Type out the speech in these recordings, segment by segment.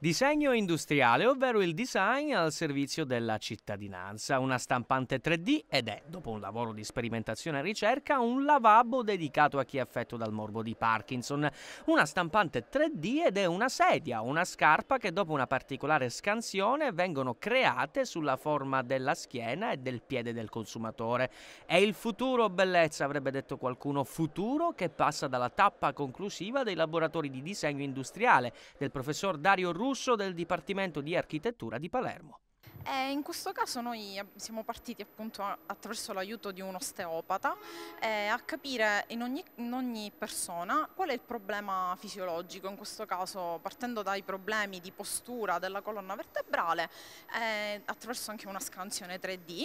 Disegno industriale, ovvero il design al servizio della cittadinanza, una stampante 3D ed è, dopo un lavoro di sperimentazione e ricerca, un lavabo dedicato a chi è affetto dal morbo di Parkinson. Una stampante 3D ed è una sedia, una scarpa che dopo una particolare scansione vengono create sulla forma della schiena e del piede del consumatore. È il futuro bellezza, avrebbe detto qualcuno, futuro che passa dalla tappa conclusiva dei laboratori di disegno industriale del professor Dario Rubio russo del Dipartimento di Architettura di Palermo. Eh, in questo caso noi siamo partiti appunto attraverso l'aiuto di un osteopata eh, a capire in ogni, in ogni, persona qual è il problema fisiologico, in questo caso partendo dai problemi di postura della colonna vertebrale eh, attraverso anche una scansione 3D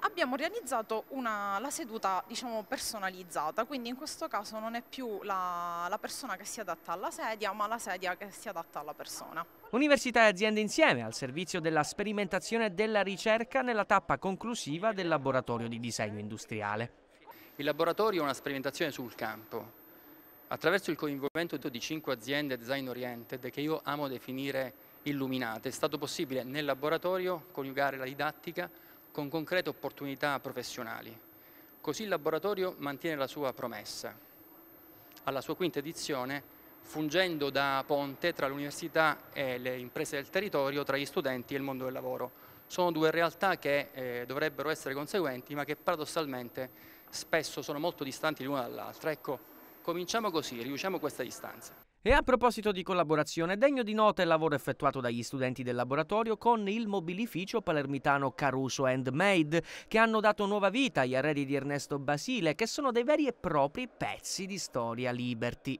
abbiamo realizzato una, la seduta diciamo, personalizzata, quindi in questo caso non è più la, la persona che si adatta alla sedia, ma la sedia che si adatta alla persona. Università e aziende insieme al servizio della sperimentazione e della ricerca nella tappa conclusiva del laboratorio di disegno industriale. Il laboratorio è una sperimentazione sul campo, attraverso il coinvolgimento di cinque aziende design oriented che io amo definire illuminate, è stato possibile nel laboratorio coniugare la didattica con concrete opportunità professionali. Così il laboratorio mantiene la sua promessa. Alla sua quinta edizione, fungendo da ponte tra l'università e le imprese del territorio, tra gli studenti e il mondo del lavoro. Sono due realtà che eh, dovrebbero essere conseguenti, ma che paradossalmente spesso sono molto distanti l'una dall'altra. Ecco, cominciamo così, riduciamo questa distanza. E a proposito di collaborazione, degno di nota il lavoro effettuato dagli studenti del laboratorio con il mobilificio palermitano Caruso Handmade, che hanno dato nuova vita agli arredi di Ernesto Basile, che sono dei veri e propri pezzi di storia liberty.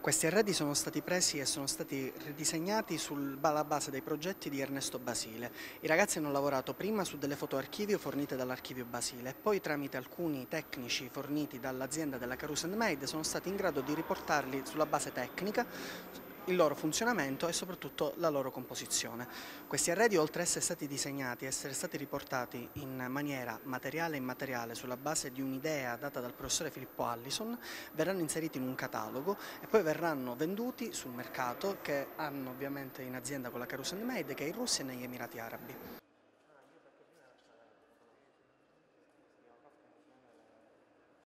Questi arredi sono stati presi e sono stati ridisegnati sulla base dei progetti di Ernesto Basile. I ragazzi hanno lavorato prima su delle foto archivio fornite dall'archivio Basile e poi tramite alcuni tecnici forniti dall'azienda della Carus Made sono stati in grado di riportarli sulla base tecnica il loro funzionamento e soprattutto la loro composizione. Questi arredi oltre ad essere stati disegnati, essere stati riportati in maniera materiale e immateriale sulla base di un'idea data dal professore Filippo Allison, verranno inseriti in un catalogo e poi verranno venduti sul mercato che hanno ovviamente in azienda con la Carus Made che è in Russia e negli Emirati Arabi.